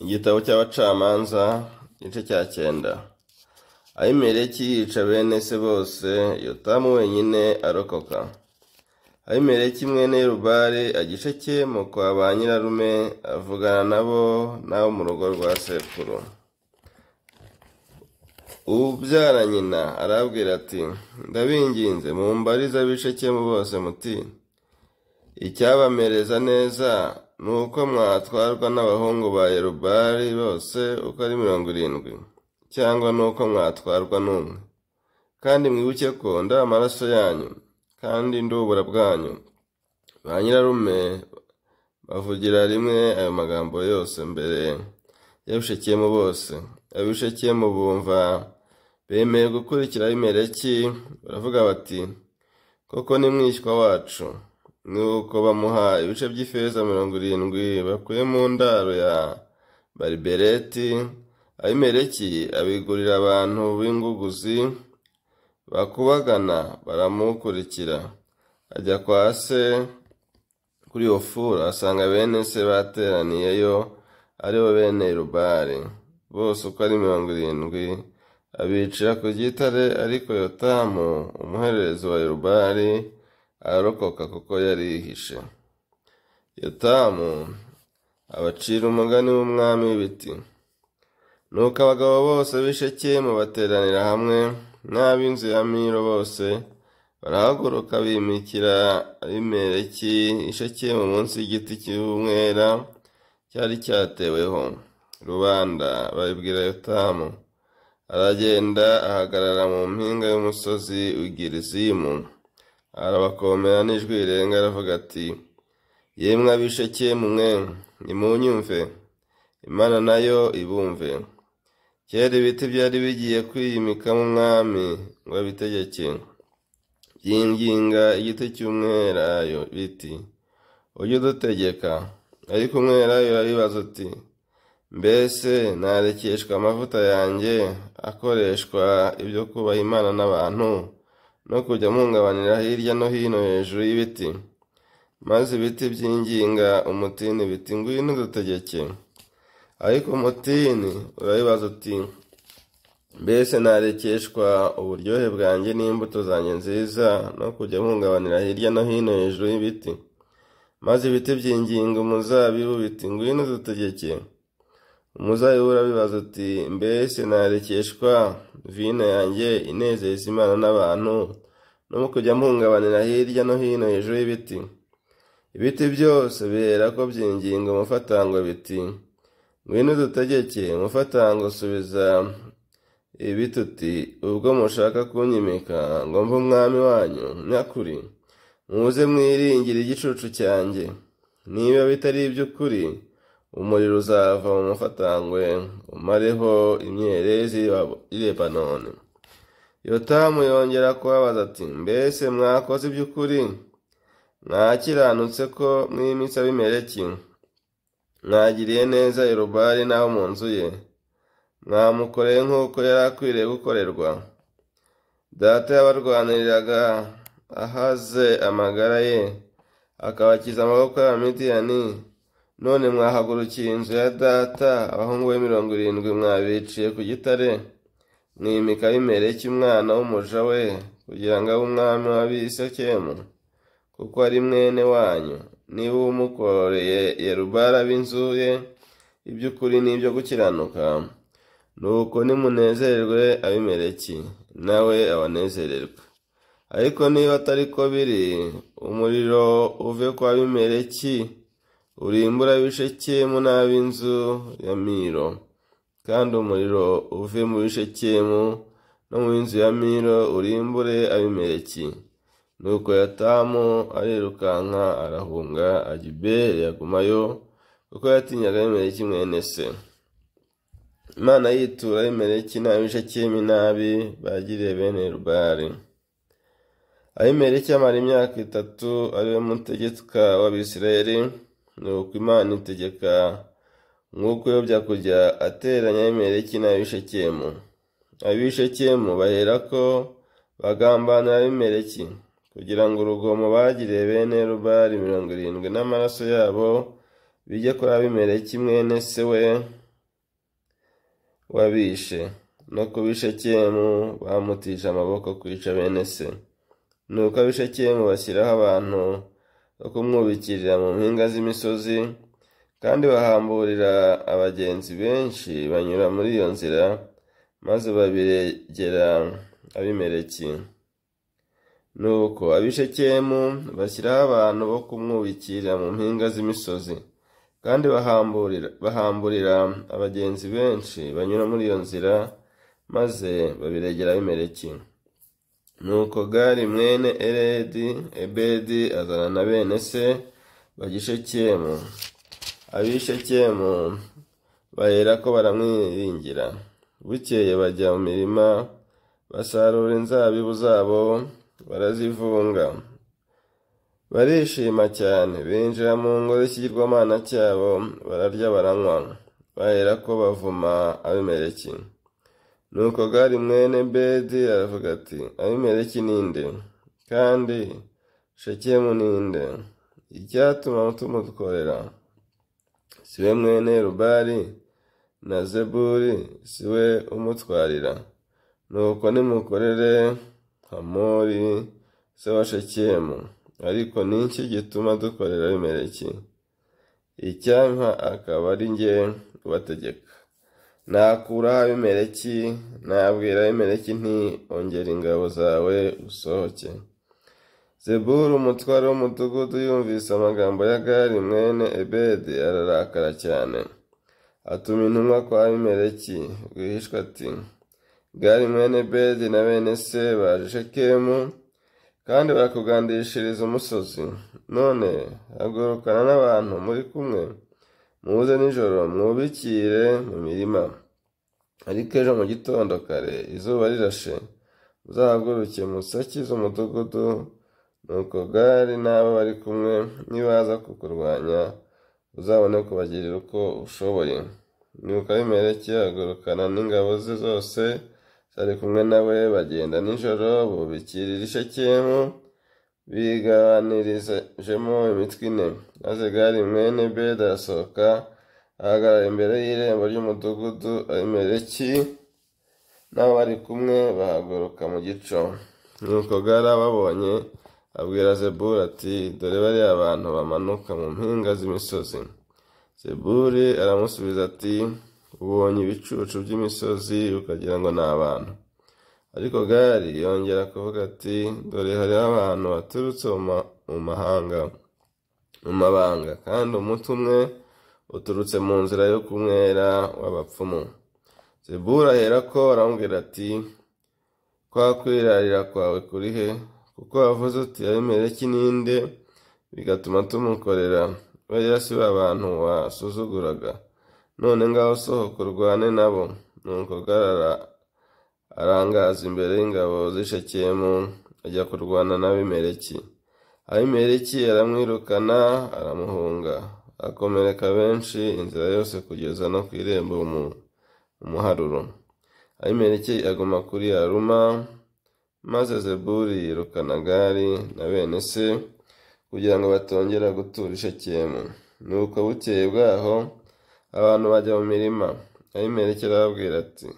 igitabo cy'abacamanza igice cya cyenda ayimeleki yica bene se bose yotamu wenyine arokoka ayimeleki mwene yerubari agiceke mu kwa ba nyirarume avugana nabo n'abo mu rugo rwa sekuru ubyara nyina arabwira ati ndabinginze mumbarize abiceke mu bose muti icyabamereza neza nuko mwatwarwa n'abahungu ba yerubari bose uko ari mirongo irindwi cyangwa uko mwatwarwa n'umwe kandi mwibuke ko ndaba amaraso yanyu kandi ndubura bwanyu ba nyirarume bavugira rimwe ayo magambo yose mbere y'abishekiyemo bose abishekiyemo bumva bemeye gukurikira abimereki baravuga bati koko ni mwishywa wacu nuko bamuha ibice by'ifeza mirongo irindwi bakuye mu ndaro ya baribereti abimereki abigurira abantu b'inguguzi bakubagana baramukurikira ajya kwa se kuri iyo fura asanga bene se bateraniyeyo aribo bene irubari bose uko ari mirongo irindwi abicira ku gitare ariko yotamu umuhererezi wa irubari ararokoka kuko yari yihishe yotamu abacira umugani w'umwami w'ibiti nuko abagabo bose b'ishekemu bateranira hamwe n'ab'inzu ya miro bose barahaguruka bimikira abimereki ishekemu munsi y'igiti cy'umwera cyari cyateweho rubanda babibwira yotamu aragenda ahagarara mu mpinga y'umusozi w'igirizimu arabakomera n'ijwi rirenga aravuga ati yemwe abishekemu mwe nimunyumve imana nayo ibumve kera ibiti byari bigiye kwiyimikamo umwami ngo abitegeke byinginga igiti cy'umwelayo biti ujye udutegeka ariko umwerayo aribaza uti mbese narekeshwa amavuta yanjye akoreshwa ibyo kubaha imana n'abantu no kujya muhungabanira hirya no hino hejuru y'ibiti maze ibiti byinginga umutini biti ngwino udutegeke ariko umutini urabibaza uti mbese narekeshwa uburyohe bwanjye n'imbuto zanjye nziza no kujya muhungabanira hirya no hino hejuru y'ibiti maze ibiti byinginga umuzabibu biti ngwino udutegeke umuzayibura abibaza uti mbese narekeshwa vino yanjye inezeza imana n'abantu no mu kujya mpungabanira hirya no hino hejuru y'ibiti ibiti byose bihera ko byinginga umufatango biti ngwino dutegeke umufatango usubiza ibiti uti ubwo mushaka kunyimika ngo mve umwami wanyu nyakuri muze mwiringire igicucu cyanjye niba bitari iby'ukuri umuriro uzava mu mafatangwe umareho imyerezi y'ilebanoni yotamu yongera kubabaza ati mbese mwakoze iby'ukuri mwakiranutse ko mwimitse abimeleki mwagiriye neza yorubari naho mu nzu ye mwamukoreye nk'uko yari akwiriye gukorerwa data yabarwaniriraga ahaze amagara ye akabakiza amaboko y'abamidiyani none mwahagurukiye inzu ya data abahungu be mirongo irindwi mwabiciye ku gitare mwimika bimereke umwana w'umuja we kugira ngo abe umwami w'abisekemu kuko ari mwene wanyu niba umukoreye yerubara b'inzu ye iby'ukuri n'ibyo gukiranuka nuko nimunezererwe abimereki nawe abanezererwe ariko niba atari ko biri umuriro uve kwa bimereki urimbura bishekemu n'ab'inzu ya miro kandi umuriro uve mu bishekemu no mu inzu ya miro urimbure abimeleki nuko yatamu arirukanka arahunga agiberi yagumayo kuko yatinyaga abimeleki mwene se imana yitura abimeleki n'abishekemu nabi bagiriye bene rubari abimeleki amara imyaka itatu ari we mutegetswa w'abisirayeli nuko imana itegeka nk'uko yo kujya ateranya imereki n'abishekemu abishekemu bahera ko bagambanira abimereki kugira ngo urugomo bagiriye bene rubari mirongo irindwi n'amaraso yabo bijye kuri abimereki mwene se we wabishe no ku bishekemu bamutije amaboko kwica bene se nuko abishekemu bashyiraho abantu no kumwubikirira mu mpinga z'imisozi kandi bahamburira abagenzi benshi banyura muri iyo nzira maze babiregera abimereki nuko abishekemu bashyiraho abantu bo kumwubikira mu mpinga z'imisozi kandi bahamburira abagenzi benshi banyura muri iyo nzira maze babiregera abimereki nuko gari mwene eredi ebedi azana na bene se bagishekemu abishekemu bahera ko baramwiringira bukeye bajya mu mirima basarura inzabibu zabo barazivunga barishima cyane binjira mu ngo z'ikigirwamana cyabo bararya baranywa bahera ko bavuma abimereki nuko gari mwene bedi aravuga ati abimeleki ninde kandi shekemu ninde icyatuma tumudukorera si we mwene rubari na zeburi si we umutwarira nuko nimukorere hamori se wa shekemu ariko ni iki gituma dukorera abimeleki icyampa akaba ari njye kubategeka nakura abimeleki nabwira abimeleki nti ongera ingabo zawe usohoke zeburu umutware w'umudugudu yumvise amagambo ya gari mwene ebedi ararakara cyane atuma intumwa kwa abimeleki rwihishwa ati gari mwene ebedi na bene se baje shekemu kandi barakugandishiriza umusozi none hagurukana n'abantu muri kumwe muze nijoro mwubikire mu mirima ariko ejo mu gitondo kare izuba rirashe muzahaguruke musaki z'umudugudu nuko gari n'abo bari kumwe nibaza kukurwanya uzabone kubagirira uko ushoboye nuko abimeleki agurukana n'ingabo ze zose zari kumwe nawe bagenda nijoro bubikirira ishekemu bigabanirishijemo imitwe ine maze gari mwene beda arasohoka ahagarara imbere y'irembo ry'umudugudu abimeleki n'abo bari kumwe bahaguruka mu gico nuko gari ababonye abwira zeburi ati dore bariya abantu bamanuka mu mpinga z'imisozi zeburi aramusubiza ati ubonye ibicucu by'imisozi ukagira ngo ni abantu ariko gari yongera kuvuga ati dore hari abantu baturutse mu mahanga mu mabanga kandi umuti umwe uturutse mu nzira yo kumwera w'abapfumu zibura ahera ko aramubwira ati kwa kwirarira kwawe kuri he kuko wavuze uti abimeleki ninde bigatuma tumukorera bariya si ba bantu wasuzuguraga none ngaho sohoka urwane nabo nuko garara arangaza imbere y'ingabo z'ishekemu ajya kurwana n'abimeleki abimeleki aramwirukana aramuhunga akomereka benshi inzira yose kugeza no ku irembo umuharuro abimeleki aguma kuri aruma maze zeburi yirukana gari na bene se kugira ngo batongera gutura ishekemu nuko bukeye bwaho abantu bajya mu mirima abimeleki arababwira ati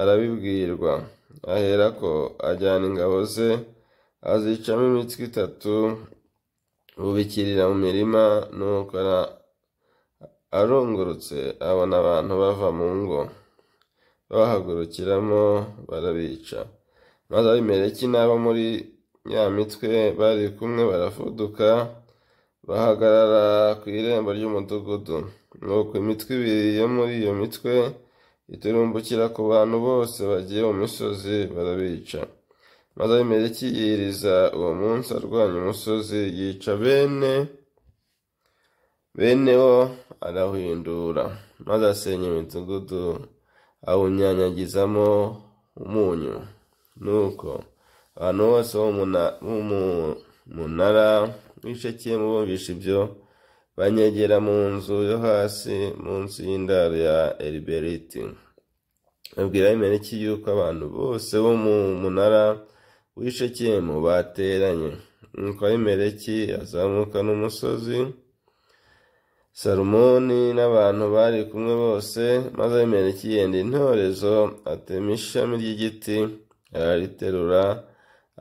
arabibwirwa aherako ajyana ingabo ze azicamo imitwe itatu bubikirira mu mirima nuko arungurutse abona abantu bava mu ngo bahagurukiramo barabica maze abimereki n'abo muri ya mitwe bari kumwe barafuduka bahagarara ku irembo ry'umudugudu nuko imitwe ibiri yo muri iyo mitwe iturumbukira ku bantu bose bagiye mu misozi barabica maze abimeleki yiriza uwo munsi arwanya umusozi yica bene bene wo arahindura maze asenya imidugudu awunyanyagizamo umunyu nuko abantu bose bo mu munara w'ishekemu bumvishe ibyo banyegera mu nzu yo hasi munsi y'indaro ya eliberiti babwira imeneke yuko abantu bose bo mu munara w'ishekemu bateranye nuko imereki azamuka n'umusozi salomoni n'abantu bari kumwe bose maze imereki yenda intorezo atema ishami ry'igiti arariterura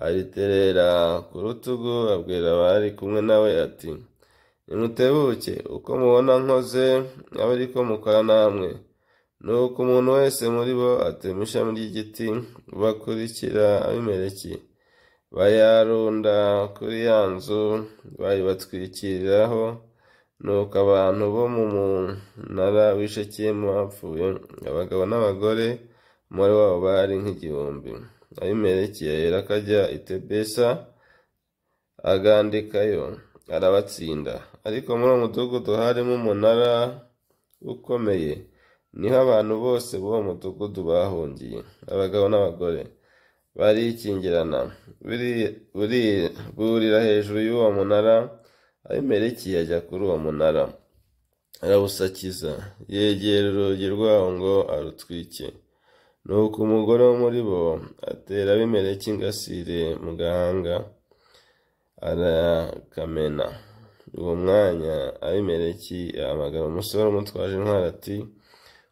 ariterera ku rutugu abwira abari kumwe nawe ati nimutebuke uko mubona nkoze aba ariko mukora namwe nuko umuntu wese muri bo atema ishami ry'igiti bakurikira abimereki bayarunda kuri ya nzu bayibatwikiriraho nuko abantu bo mu munara w'ishekemu bapfuye abagabo n'abagore umubare wabo bari nk'igihumbi abimereki yahera akajya itebesa agandikayo arabatsinda ariko muri uwo mudugudu harimo umunara ukomeye niho abantu bose b'uwo mudugudu bahungiye abagabo n'abagore barikingirana burira hejuru y'uwo munara abimereki yajya kuri uwo munara arabusakiza yegera urugi rwawo ngo arutwike nuko umugore wo muri bo atera abimereki ingasire mu gahanga arakamena uwo mwanya abimeleki ahamagara umusore umutwaje intwaro ati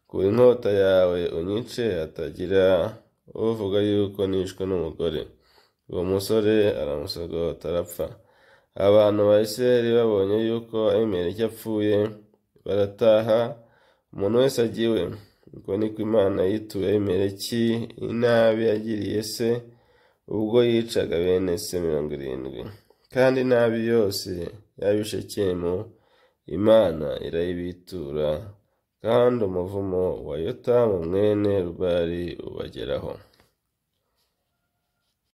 kura inkota yawe unyice hatagira uvuga yuko nishwe n'umugore uwo musore aramusogota arapfa abantu ba iseri babonye yuko abimeleki apfuye barataha umuntu wese agiwe ubwo niko imana yituye abimeleki inabi yagiriye se ubwo yicaga bene se mirongo irindwi kandi n'abi yose yaba shekemu imana irayibitura kandi umuvumo wa yotamu mwene rubari ubageraho